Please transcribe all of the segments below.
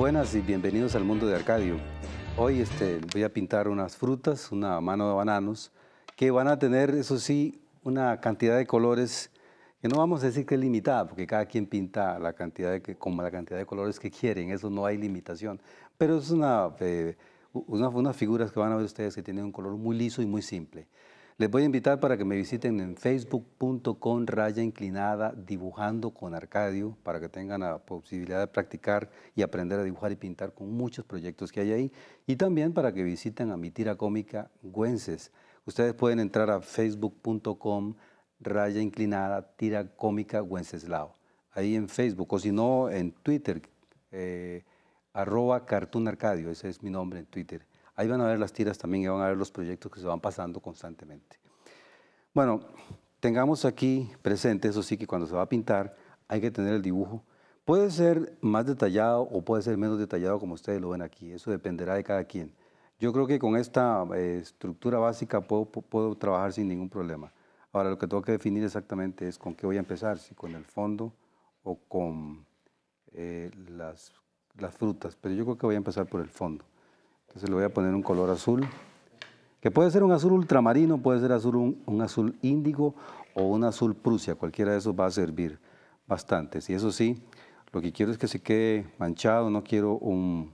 Buenas y bienvenidos al mundo de Arcadio. Hoy este, voy a pintar unas frutas, una mano de bananos, que van a tener, eso sí, una cantidad de colores que no vamos a decir que es limitada, porque cada quien pinta la cantidad de, como la cantidad de colores que quieren, eso no hay limitación. Pero es eh, una, unas figuras que van a ver ustedes que tienen un color muy liso y muy simple. Les voy a invitar para que me visiten en facebook.com raya inclinada dibujando con Arcadio para que tengan la posibilidad de practicar y aprender a dibujar y pintar con muchos proyectos que hay ahí. Y también para que visiten a mi tira cómica Güences. Ustedes pueden entrar a facebook.com raya inclinada tira cómica Güenceslao, Ahí en Facebook o si no en Twitter, eh, arroba cartoon Arcadio, ese es mi nombre en Twitter. Ahí van a ver las tiras también y van a ver los proyectos que se van pasando constantemente. Bueno, tengamos aquí presente, eso sí, que cuando se va a pintar hay que tener el dibujo. Puede ser más detallado o puede ser menos detallado como ustedes lo ven aquí, eso dependerá de cada quien. Yo creo que con esta eh, estructura básica puedo, trabajar sin ningún problema. Ahora lo que tengo que definir exactamente es con qué voy a empezar, si con el fondo o con eh, las, las frutas, pero yo creo que voy a empezar por el fondo. Entonces le voy a poner un color azul que puede ser un azul ultramarino, puede ser azul, un, azul índigo o un azul prusia, cualquiera de esos va a servir bastante. Y eso sí, lo que quiero es que se quede manchado, no quiero un,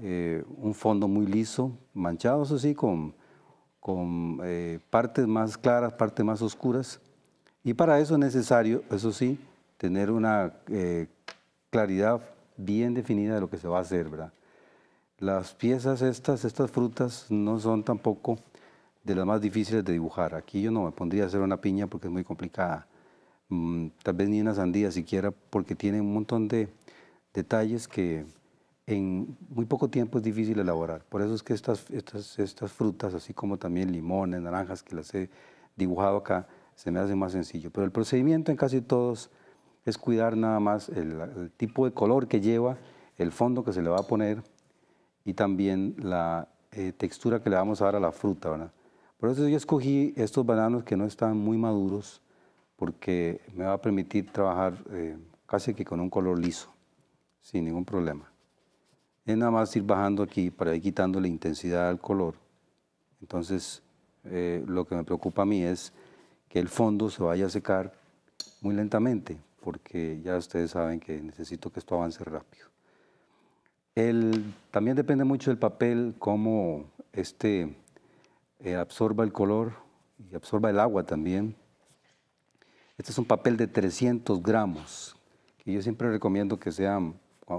eh, fondo muy liso, manchado, eso sí, con, con eh, partes más claras, partes más oscuras. Y para eso es necesario, eso sí, tener una eh, claridad bien definida de lo que se va a hacer, ¿verdad? Las piezas estas, estas frutas, no son tampoco de las más difíciles de dibujar. Aquí yo no me pondría a hacer una piña porque es muy complicada. Mm, tal vez ni una sandía siquiera porque tiene un montón de detalles que en muy poco tiempo es difícil elaborar. Por eso es que estas, estas, frutas, así como también limones, naranjas, que las he dibujado acá, se me hace más sencillo. Pero el procedimiento en casi todos es cuidar nada más el tipo de color que lleva, el fondo que se le va a poner, y también la eh, textura que le vamos a dar a la fruta, ¿verdad? Por eso yo escogí estos bananos que no están muy maduros porque me va a permitir trabajar eh, casi que con un color liso, sin ningún problema. Es nada más ir bajando aquí para ir quitando la intensidad al color. Entonces, eh, lo que me preocupa a mí es que el fondo se vaya a secar muy lentamente, porque ya ustedes saben que necesito que esto avance rápido. El, también depende mucho del papel, cómo este, eh, absorba el color y absorba el agua también. Este es un papel de 300 gramos, que yo siempre recomiendo que sean,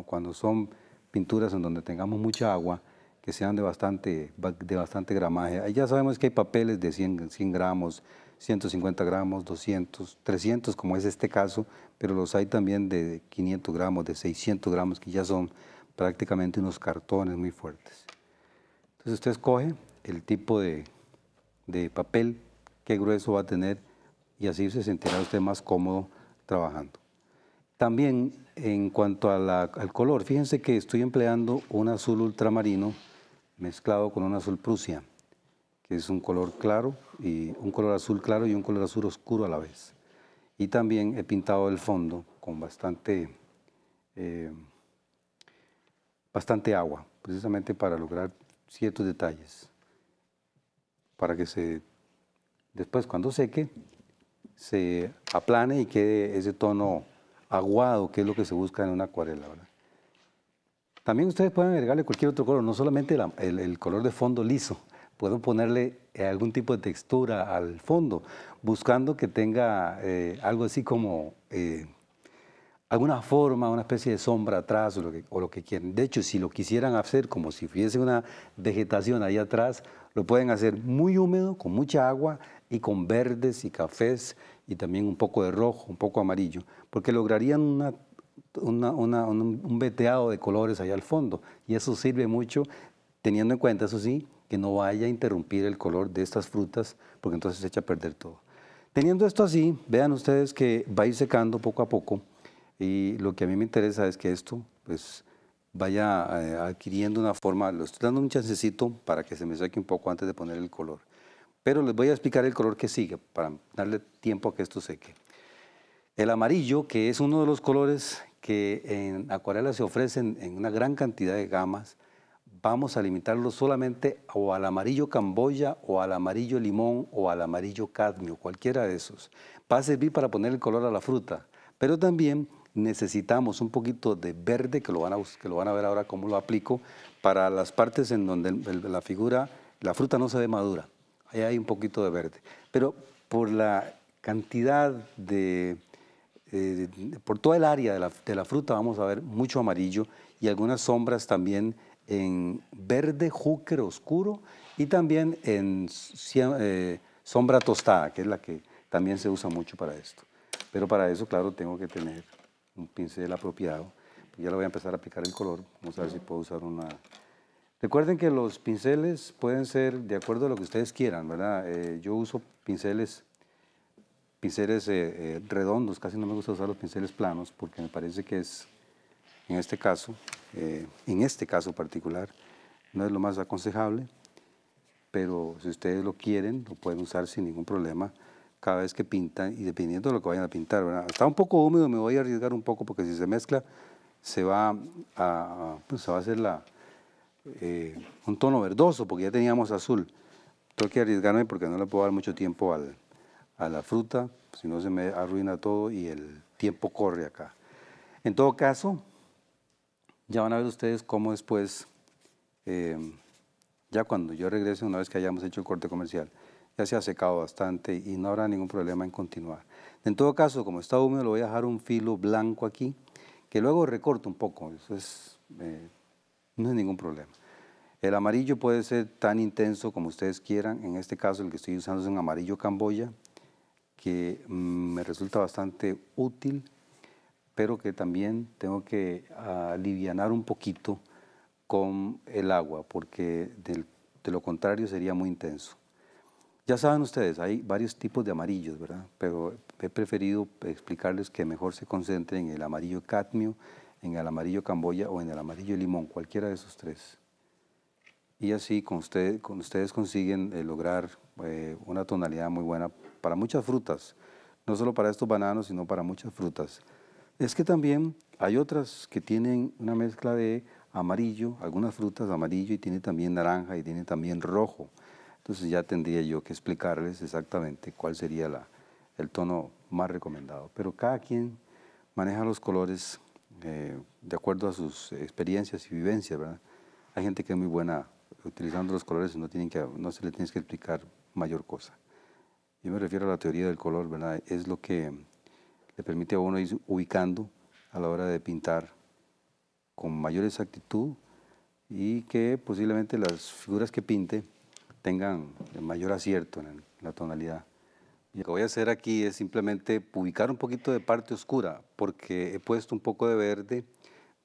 cuando son pinturas en donde tengamos mucha agua, que sean de bastante, de bastante gramaje. Ya sabemos que hay papeles de 100 gramos, 150 gramos, 200, 300, como es este caso, pero los hay también de 500 gramos, de 600 gramos, que ya son prácticamente unos cartones muy fuertes. Entonces usted escoge el tipo de, papel, qué grueso va a tener y así se sentirá usted más cómodo trabajando. También en cuanto al color, fíjense que estoy empleando un azul ultramarino mezclado con un azul prusia, que es un color claro y un color azul claro y un color azul oscuro a la vez. Y también he pintado el fondo con bastante eh, bastante agua, precisamente para lograr ciertos detalles, para que se, después cuando seque, se aplane y quede ese tono aguado, que es lo que se busca en una acuarela. También ustedes pueden agregarle cualquier otro color, no solamente el, color de fondo liso, puedo ponerle eh, algún tipo de textura al fondo, buscando que tenga eh, algo así como eh, alguna forma, una especie de sombra atrás o lo, que, o lo que quieran. De hecho, si lo quisieran hacer como si fuese una vegetación ahí atrás, lo pueden hacer muy húmedo, con mucha agua y con verdes y cafés y también un poco de rojo, un poco amarillo, porque lograrían una, un veteado de colores ahí al fondo. Y eso sirve mucho teniendo en cuenta, eso sí, que no vaya a interrumpir el color de estas frutas, porque entonces se echa a perder todo. Teniendo esto así, vean ustedes que va a ir secando poco a poco y lo que a mí me interesa es que esto pues, vaya eh, adquiriendo una forma, lo estoy dando un chancecito para que se me seque un poco antes de poner el color. Pero les voy a explicar el color que sigue para darle tiempo a que esto seque. El amarillo, que es uno de los colores que en acuarela se ofrecen en una gran cantidad de gamas, vamos a limitarlo solamente o al amarillo camboya o al amarillo limón o al amarillo cadmio, cualquiera de esos. Va a servir para poner el color a la fruta, pero también necesitamos un poquito de verde, que lo van a, que lo van a ver ahora cómo lo aplico, para las partes en donde la figura, la fruta no se ve madura. Ahí hay un poquito de verde. Pero por la cantidad eh, de... por toda el área de la, de la fruta vamos a ver mucho amarillo y algunas sombras también en verde júcar oscuro y también en eh, sombra tostada, que es la que también se usa mucho para esto. Pero para eso, claro, tengo que tener un pincel apropiado. Ya lo voy a empezar a aplicar el color. Vamos a ver si puedo usar una... Recuerden que los pinceles pueden ser de acuerdo a lo que ustedes quieran, ¿verdad? Eh, yo uso pinceles, pinceles eh, eh, redondos, casi no me gusta usar los pinceles planos porque me parece que es, en este caso, en este caso particular, no es lo más aconsejable, pero si ustedes lo quieren, lo pueden usar sin ningún problema cada vez que pintan y dependiendo de lo que vayan a pintar. Está un poco húmedo, me voy a arriesgar un poco porque si se mezcla se va a, pues, va a hacer eh, un tono verdoso porque ya teníamos azul. Tengo que arriesgarme porque no le puedo dar mucho tiempo a la fruta, si no se me arruina todo y el tiempo corre acá. En todo caso, ya van a ver ustedes cómo después, eh, ya cuando yo regrese, una vez que hayamos hecho el corte comercial, ya se ha secado bastante y no habrá ningún problema en continuar. En todo caso, como está húmedo, le voy a dejar un filo blanco aquí, que luego recorto un poco, eso es, eh, no es ningún problema. El amarillo puede ser tan intenso como ustedes quieran, en este caso el que estoy usando es un amarillo camboya, que mm, me resulta bastante útil, pero que también tengo que ah, aliviar un poquito con el agua, porque de lo contrario sería muy intenso. Ya saben ustedes, hay varios tipos de amarillos, ¿verdad? Pero he preferido explicarles que mejor se concentren en el amarillo cadmio, en el amarillo camboya o en el amarillo limón, cualquiera de esos tres. Y así con, ustedes consiguen eh, lograr eh, una tonalidad muy buena para muchas frutas, no solo para estos bananos, sino para muchas frutas. Es que también hay otras que tienen una mezcla de amarillo, algunas frutas amarillo y tiene también naranja y tiene también rojo. Entonces ya tendría yo que explicarles exactamente cuál sería el tono más recomendado. Pero cada quien maneja los colores eh, de acuerdo a sus experiencias y vivencias, ¿verdad? Hay gente que es muy buena utilizando los colores y no, tienen que, no se le tiene que explicar mayor cosa. Yo me refiero a la teoría del color, ¿verdad? Es lo que le permite a uno ir ubicando a la hora de pintar con mayor exactitud y que posiblemente las figuras que pinte tengan el mayor acierto en la tonalidad. lo que voy a hacer aquí es simplemente publicar un poquito de parte oscura, porque he puesto un poco de verde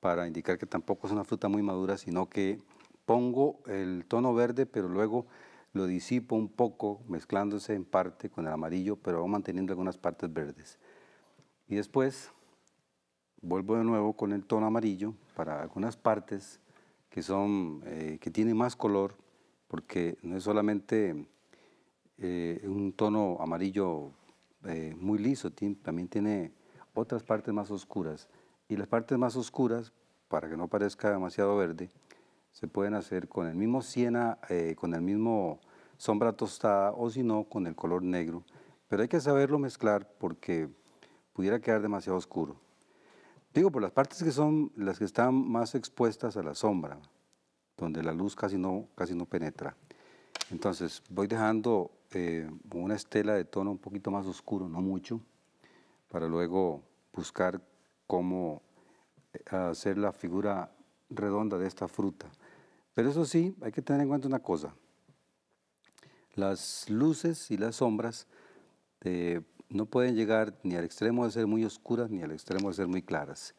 para indicar que tampoco es una fruta muy madura, sino que pongo el tono verde, pero luego lo disipo un poco, mezclándose en parte con el amarillo, pero manteniendo algunas partes verdes. Y después vuelvo de nuevo con el tono amarillo para algunas partes que, son, eh, que tienen más color, porque no es solamente eh, un tono amarillo eh, muy liso, también tiene otras partes más oscuras. Y las partes más oscuras, para que no parezca demasiado verde, se pueden hacer con el mismo siena, eh, con el mismo sombra tostada o si no, con el color negro. Pero hay que saberlo mezclar porque pudiera quedar demasiado oscuro. Digo, por las partes que son las que están más expuestas a la sombra, donde la luz casi no, casi no penetra. Entonces voy dejando eh, una estela de tono un poquito más oscuro, no mucho, para luego buscar cómo eh, hacer la figura redonda de esta fruta. Pero eso sí, hay que tener en cuenta una cosa. Las luces y las sombras eh, no pueden llegar ni al extremo de ser muy oscuras ni al extremo de ser muy claras.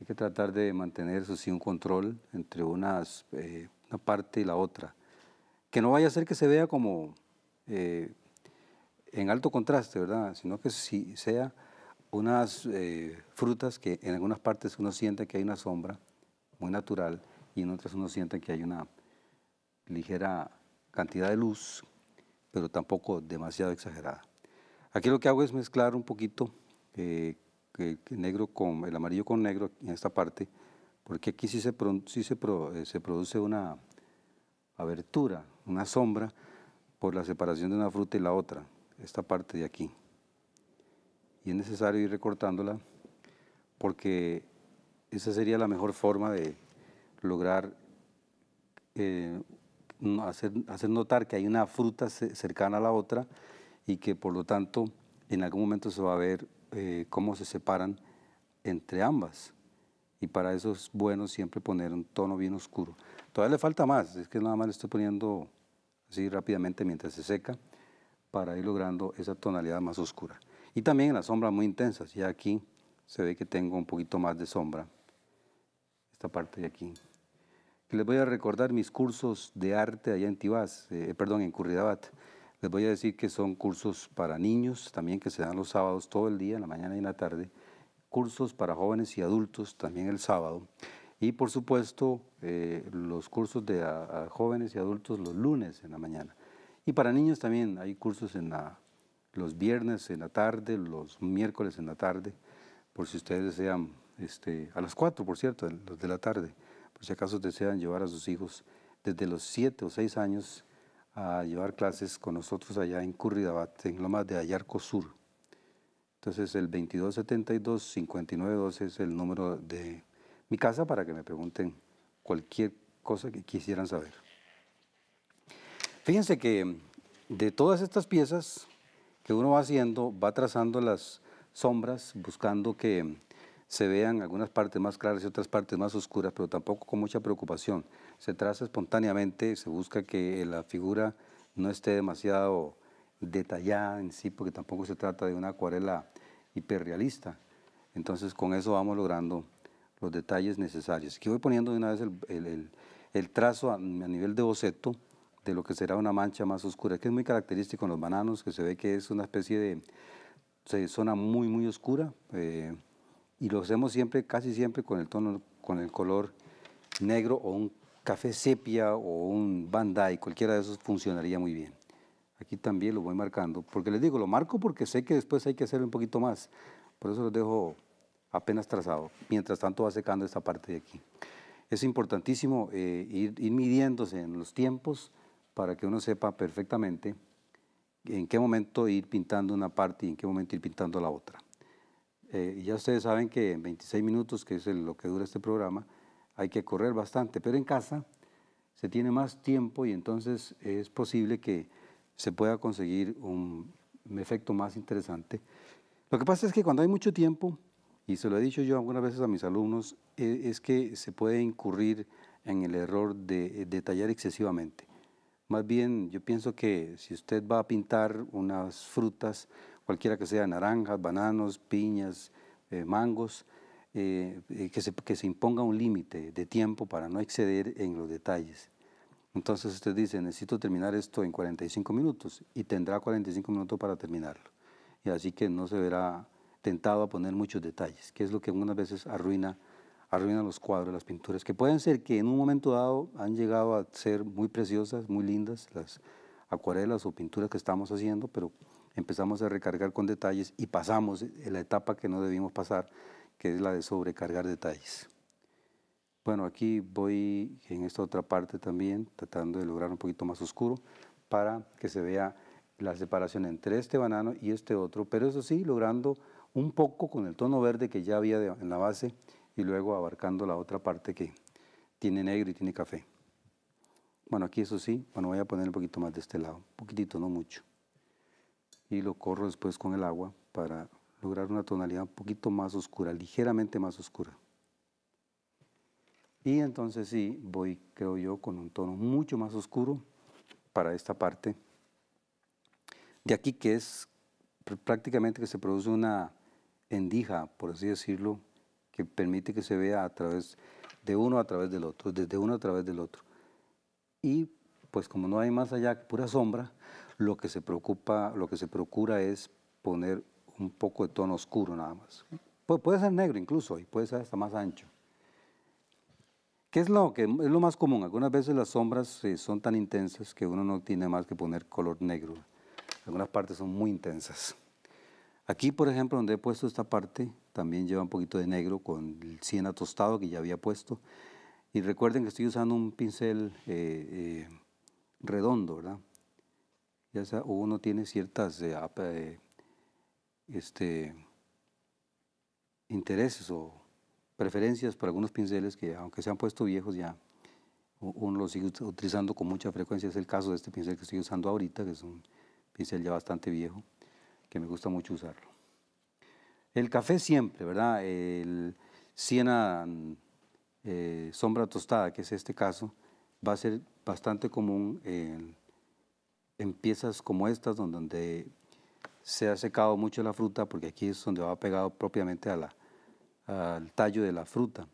Hay que tratar de mantener, eso un control entre unas, eh, una parte y la otra. Que no vaya a ser que se vea como eh, en alto contraste, ¿verdad? Sino que si sea unas eh, frutas que en algunas partes uno siente que hay una sombra muy natural y en otras uno siente que hay una ligera cantidad de luz, pero tampoco demasiado exagerada. Aquí lo que hago es mezclar un poquito eh, negro con, el amarillo con negro en esta parte, porque aquí sí se, eh, se, produce una abertura, una sombra por la separación de una fruta y la otra, esta parte de aquí. Y es necesario ir recortándola porque esa sería la mejor forma de lograr eh, hacer, hacer, notar que hay una fruta cercana a la otra y que por lo tanto en algún momento se va a ver eh, cómo se separan entre ambas. Y para eso es bueno siempre poner un tono bien oscuro. Todavía le falta más, es que nada más le estoy poniendo así rápidamente mientras se seca para ir logrando esa tonalidad más oscura. Y también en las sombras muy intensas, ya aquí se ve que tengo un poquito más de sombra, esta parte de aquí. Les voy a recordar mis cursos de arte allá en Tibás, eh, perdón, en Curridabat. Les voy a decir que son cursos para niños también que se dan los sábados todo el día, en la mañana y en la tarde. Cursos para jóvenes y adultos también el sábado. Y por supuesto eh, los cursos de jóvenes y adultos los lunes en la mañana. Y para niños también hay cursos en los viernes en la tarde, los miércoles en la tarde, por si ustedes desean, este, a las cuatro por cierto, los de la tarde, por si acaso desean llevar a sus hijos desde los siete o seis años a llevar clases con nosotros allá en Curridabat, en Lomas de Ayarco Sur. Entonces el 2272-5912 es el número de mi casa para que me pregunten cualquier cosa que quisieran saber. Fíjense que de todas estas piezas que uno va haciendo, va trazando las sombras, buscando que se vean algunas partes más claras y otras partes más oscuras, pero tampoco con mucha preocupación. Se traza espontáneamente, se busca que eh, la figura no esté demasiado detallada en sí, porque tampoco se trata de una acuarela hiperrealista. Entonces con eso vamos logrando los detalles necesarios. Aquí voy poniendo de una vez el, trazo a, nivel de boceto de lo que será una mancha más oscura, que es muy característico en los bananos, que se ve que es una especie de zona muy, muy oscura. Eh, y lo hacemos siempre, casi siempre con el tono, con el color negro o un café sepia o un bandai, cualquiera de esos funcionaría muy bien. Aquí también lo voy marcando, porque les digo, lo marco porque sé que después hay que hacer un poquito más. Por eso los dejo apenas trazado. Mientras tanto va secando esta parte de aquí. Es importantísimo eh, ir midiéndose en los tiempos para que uno sepa perfectamente en qué momento ir pintando una parte y en qué momento ir pintando la otra. Eh, ya ustedes saben que en 26 minutos, que es lo que dura este programa, hay que correr bastante, pero en casa se tiene más tiempo y entonces es posible que se pueda conseguir un, efecto más interesante. Lo que pasa es que cuando hay mucho tiempo, y se lo he dicho yo algunas veces a mis alumnos, e, es que se puede incurrir en el error de eh, detallar excesivamente. Más bien, yo pienso que si usted va a pintar unas frutas cualquiera que sea, naranjas, bananos, piñas, eh, mangos, eh, eh, que, se, que se imponga un límite de tiempo para no exceder en los detalles. Entonces usted dice, necesito terminar esto en 45 minutos y tendrá 45 minutos para terminarlo. Y así que no se verá tentado a poner muchos detalles, que es lo que algunas veces arruina, arruina los cuadros, las pinturas, que pueden ser que en un momento dado han llegado a ser muy preciosas, muy lindas las acuarelas o pinturas que estamos haciendo, pero empezamos a recargar con detalles y pasamos la etapa que no debimos pasar, que es la de sobrecargar detalles. Bueno, aquí voy en esta otra parte también, tratando de lograr un poquito más oscuro para que se vea la separación entre este banano y este otro, pero eso sí, logrando un poco con el tono verde que ya había en la base y luego abarcando la otra parte que tiene negro y tiene café. Bueno, aquí eso sí, bueno, voy a poner un poquito más de este lado, un poquitito, no mucho y lo corro después con el agua para lograr una tonalidad un poquito más oscura, ligeramente más oscura. Y entonces sí, voy, creo yo, con un tono mucho más oscuro para esta parte. De aquí que es prácticamente que se produce una endija, por así decirlo, que permite que se vea a través de uno a través del otro, desde uno a través del otro. Y pues como no hay más allá que pura sombra, lo que se preocupa, lo que se procura es poner un poco de tono oscuro nada más. puede ser negro incluso y puede ser hasta más ancho. ¿Qué es lo, que es lo más común? Algunas veces las sombras eh, son tan intensas que uno no tiene más que poner color negro. Algunas partes son muy intensas. Aquí, por ejemplo, donde he puesto esta parte, también lleva un poquito de negro con el siena tostado que ya había puesto. Y recuerden que estoy usando un pincel eh, eh, redondo, ¿verdad? o uno tiene ciertas eh, eh, este, intereses o preferencias por algunos pinceles que aunque se han puesto viejos ya, uno los sigue utilizando con mucha frecuencia. Es el caso de este pincel que estoy usando ahorita, que es un pincel ya bastante viejo, que me gusta mucho usarlo. El café siempre, ¿verdad? El siena eh, sombra tostada, que es este caso, va a ser bastante común en en piezas como estas, donde, se ha secado mucho la fruta, porque aquí es donde va pegado propiamente a la, al tallo de la fruta.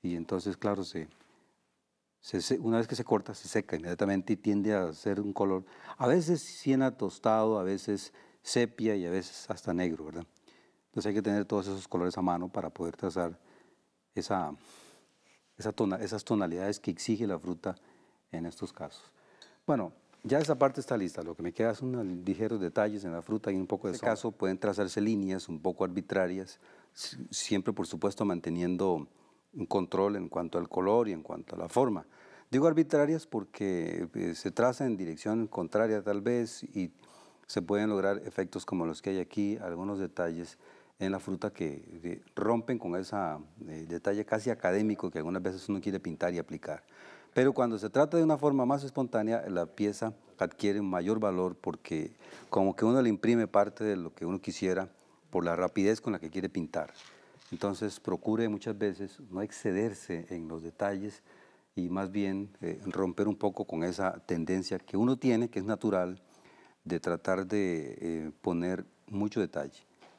Y entonces, claro, se, una vez que se corta, se seca inmediatamente y tiende a ser un color, a veces siena tostado, a veces sepia y a veces hasta negro, ¿verdad? Entonces hay que tener todos esos colores a mano para poder trazar esa, esa tona, esas tonalidades que exige la fruta en estos casos. Bueno, ya esa parte está lista, lo que me queda son unos ligeros detalles en la fruta y un poco de En caso pueden trazarse líneas un poco arbitrarias, siempre por supuesto manteniendo un control en cuanto al color y en cuanto a la forma. Digo arbitrarias porque eh, se traza en dirección contraria tal vez y se pueden lograr efectos como los que hay aquí, algunos detalles en la fruta que eh, rompen con ese eh, detalle casi académico que algunas veces uno quiere pintar y aplicar. Pero cuando se trata de una forma más espontánea, la pieza adquiere un mayor valor porque como que uno le imprime parte de lo que uno quisiera por la rapidez con la que quiere pintar. Entonces procure muchas veces no excederse en los detalles y más bien eh, romper un poco con esa tendencia que uno tiene, que es natural, de tratar de eh, poner mucho detalle.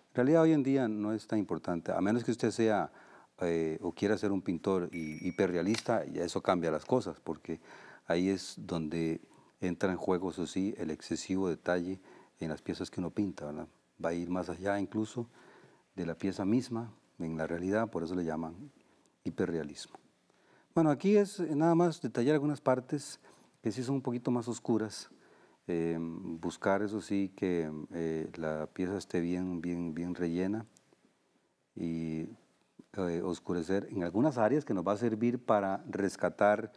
En realidad hoy en día no es tan importante, a menos que usted sea eh, o quiera ser un pintor hiperrealista, eso cambia las cosas, porque ahí es donde entra en juego, eso sí, el excesivo detalle en las piezas que uno pinta, ¿verdad? Va a ir más allá incluso de la pieza misma, en la realidad, por eso le llaman hiperrealismo. Bueno, aquí es eh, nada más detallar algunas partes que sí son un poquito más oscuras, eh, buscar eso sí que la pieza esté bien, bien, bien rellena y eh, oscurecer en algunas áreas que nos va a servir para rescatar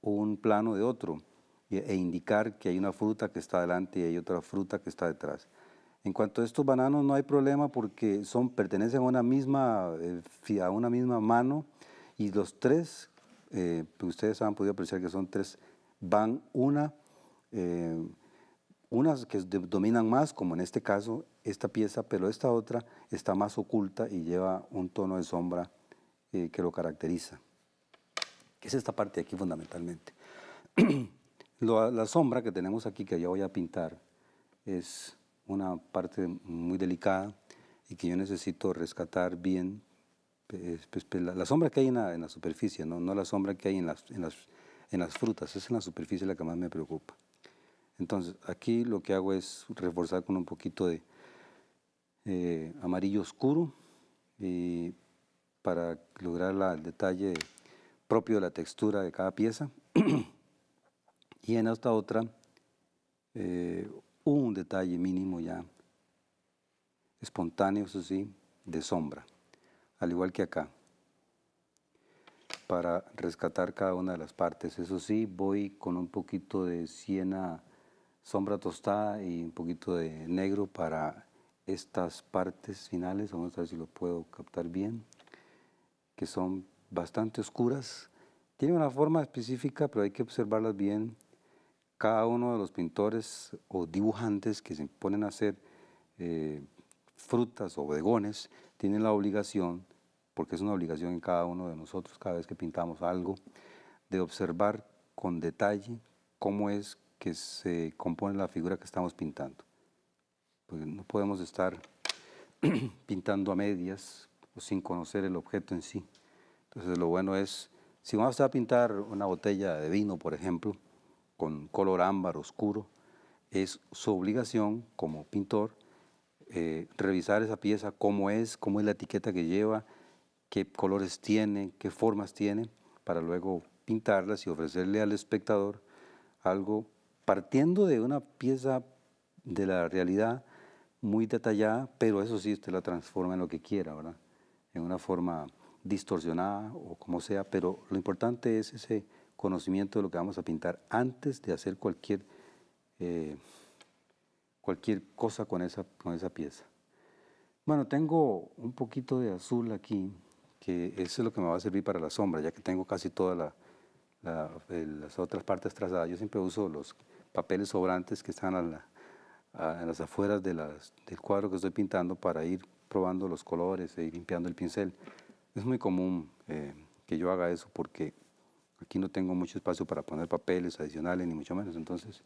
un plano de otro e indicar que hay una fruta que está adelante y hay otra fruta que está detrás. En cuanto a estos bananos no hay problema porque son, pertenecen a una misma, eh, a una misma mano y los tres, eh, ustedes han podido apreciar que son tres, van una, unas que dominan más, como en este caso esta pieza, pero esta otra está más oculta y lleva un tono de sombra eh, que lo caracteriza. Que es esta parte de aquí fundamentalmente. la sombra que tenemos aquí, que yo voy a pintar, es una parte muy delicada y que yo necesito rescatar bien. Eh, pues, pues, la, sombra que hay en la, superficie, ¿no? la sombra que hay en las, en las, en las frutas, es en la superficie la que más me preocupa. Entonces, aquí lo que hago es reforzar con un poquito de, eh, amarillo oscuro para lograr el detalle propio de la textura de cada pieza. y en esta otra, eh, un detalle mínimo ya espontáneo, eso sí, de sombra, al igual que acá, para rescatar cada una de las partes. Eso sí, voy con un poquito de siena, sombra tostada y un poquito de negro para estas partes finales, vamos a ver si lo puedo captar bien, que son bastante oscuras. Tienen una forma específica, pero hay que observarlas bien. Cada uno de los pintores o dibujantes que se ponen a hacer eh, frutas o bodegones tienen la obligación, porque es una obligación en cada uno de nosotros cada vez que pintamos algo, de observar con detalle cómo es que se compone la figura que estamos pintando. Pues, no podemos estar pintando a medias o sin conocer el objeto en sí. Entonces lo bueno es, si vamos a pintar una botella de vino, por ejemplo, con color ámbar oscuro, es su obligación como pintor eh, revisar esa pieza, cómo es, cómo es la etiqueta que lleva, qué colores tiene, qué formas tiene, para luego pintarlas y ofrecerle al espectador algo partiendo de una pieza de la realidad muy detallada, pero eso sí, usted la transforma en lo que quiera, ¿verdad? En una forma distorsionada o como sea, pero lo importante es ese conocimiento de lo que vamos a pintar antes de hacer cualquier, eh, cualquier cosa con esa, con esa pieza. Bueno, tengo un poquito de azul aquí, que eso es lo que me va a servir para la sombra, ya que tengo casi todas la, las otras partes trazadas. Yo siempre uso los papeles sobrantes que están a la, en las afueras de del cuadro que estoy pintando para ir probando los colores e ir limpiando el pincel. Es muy común eh, que yo haga eso porque aquí no tengo mucho espacio para poner papeles adicionales, ni mucho menos. Entonces,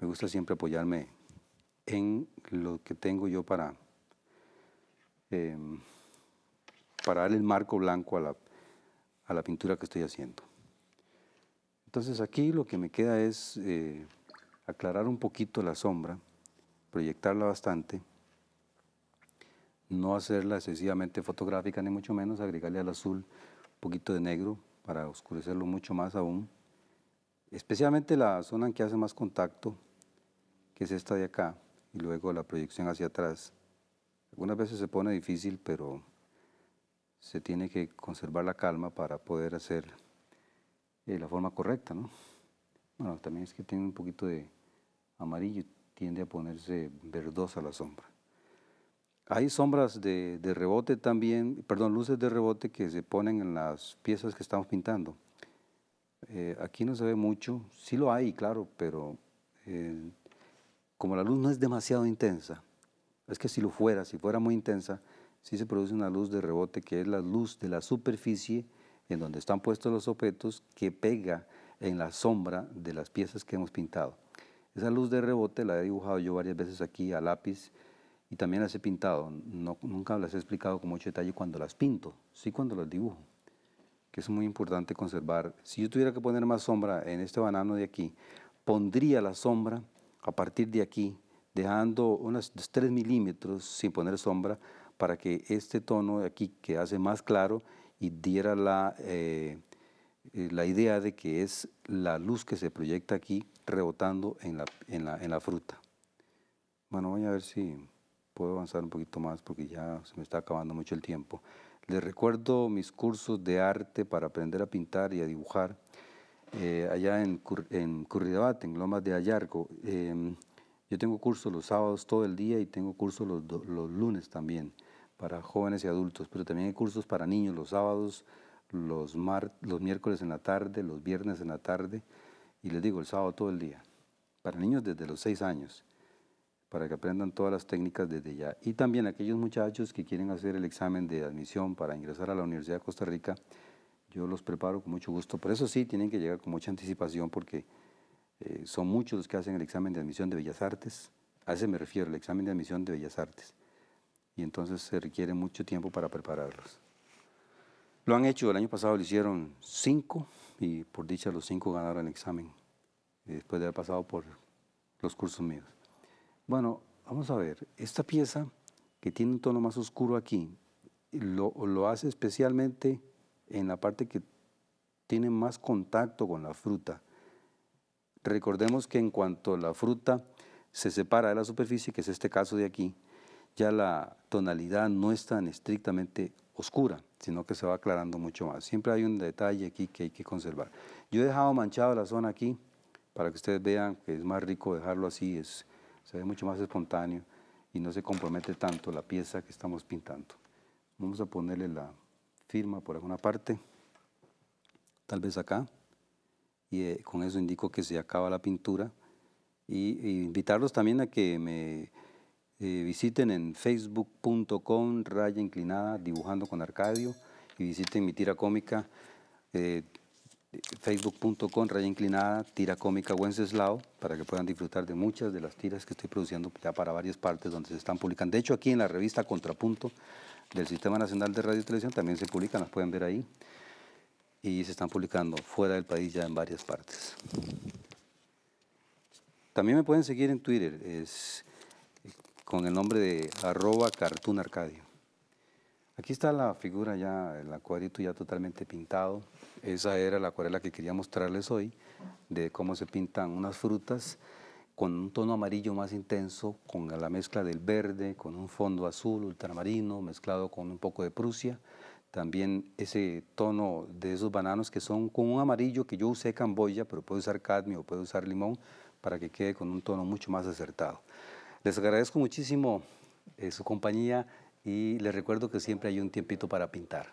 me gusta siempre apoyarme en lo que tengo yo para, em, para darle el marco blanco a la, a la pintura que estoy haciendo. Entonces aquí lo que me queda es eh, aclarar un poquito la sombra proyectarla bastante, no hacerla excesivamente fotográfica, ni mucho menos agregarle al azul un poquito de negro para oscurecerlo mucho más aún. Especialmente la zona en que hace más contacto, que es esta de acá, y luego la proyección hacia atrás. Algunas veces se pone difícil, pero se tiene que conservar la calma para poder hacer eh, la forma correcta, ¿no? Bueno, también es que tiene un poquito de amarillo, tiende a ponerse verdosa la sombra. Hay sombras de, rebote también, perdón, luces de rebote que se ponen en las piezas que estamos pintando. Eh, aquí no se ve mucho, sí lo hay, claro, pero eh, como la luz no es demasiado intensa, es que si lo fuera, si fuera muy intensa, sí se produce una luz de rebote que es la luz de la superficie en donde están puestos los objetos que pega en la sombra de las piezas que hemos pintado. Esa luz de rebote la he dibujado yo varias veces aquí a lápiz y también las he pintado. No, nunca las he explicado con mucho detalle cuando las pinto, sí cuando las dibujo, que es muy importante conservar. Si yo tuviera que poner más sombra en este banano de aquí, pondría la sombra a partir de aquí, dejando unos 3 milímetros sin poner sombra para que este tono de aquí quedase más claro y diera la, eh, eh, la idea de que es la luz que se proyecta aquí rebotando en la, en la, en la fruta. Bueno, voy a ver si puedo avanzar un poquito más porque ya se me está acabando mucho el tiempo. Les recuerdo mis cursos de arte para aprender a pintar y a dibujar eh, allá en, en en Lomas de Ayarco. Em, yo tengo cursos los sábados todo el día y tengo cursos los, los lunes también para jóvenes y adultos, pero también hay cursos para niños los sábados, los, los miércoles en la tarde, los viernes en la tarde y les digo el sábado todo el día, para niños desde los 6 años, para que aprendan todas las técnicas desde ya. Y también aquellos muchachos que quieren hacer el examen de admisión para ingresar a la Universidad de Costa Rica, yo los preparo con mucho gusto. Por eso sí, tienen que llegar con mucha anticipación porque eh, son muchos los que hacen el examen de admisión de Bellas Artes. A ese me refiero, el examen de admisión de Bellas Artes. Y entonces se requiere mucho tiempo para prepararlos. Lo han hecho, el año pasado lo hicieron cinco y por dicha los cinco ganaron el examen después de haber pasado por los cursos míos. Bueno, vamos a ver, esta pieza que tiene un tono más oscuro aquí, lo, hace especialmente en la parte que tiene más contacto con la fruta. Recordemos que en cuanto la fruta se separa de la superficie, que es este caso de aquí, ya la tonalidad no es tan estrictamente oscura sino que se va aclarando mucho más. Siempre hay un detalle aquí que hay que conservar. Yo he dejado manchado la zona aquí para que ustedes vean que es más rico dejarlo así, es, se ve mucho más espontáneo y no se compromete tanto la pieza que estamos pintando. Vamos a ponerle la firma por alguna parte, tal vez acá, y eh, con eso indico que se acaba la pintura. e y invitarlos también a que me eh, visiten en facebook.com raya inclinada dibujando con Arcadio y visiten mi tira cómica eh, facebook.com raya inclinada tira cómica Wenceslao para que puedan disfrutar de muchas de las tiras que estoy produciendo ya para varias partes donde se están publicando. De hecho aquí en la revista Contrapunto del Sistema Nacional de Radio y Televisión también se publican, las pueden ver ahí y se están publicando fuera del país ya en varias partes. También me pueden seguir en Twitter, es con el nombre de arroba cartoon arcadio. Aquí está la figura ya, el acuadrito ya totalmente pintado. Esa era la acuarela que quería mostrarles hoy, de cómo se pintan unas frutas con un tono amarillo más intenso, con la mezcla del verde, con un fondo azul ultramarino, mezclado con un poco de Prusia. También ese tono de esos bananos que son con un amarillo que yo usé Camboya, pero puedo usar cadmio, puedo usar limón, para que quede con un tono mucho más acertado. Les agradezco muchísimo eh, su compañía y les recuerdo que siempre hay un tiempito para pintar.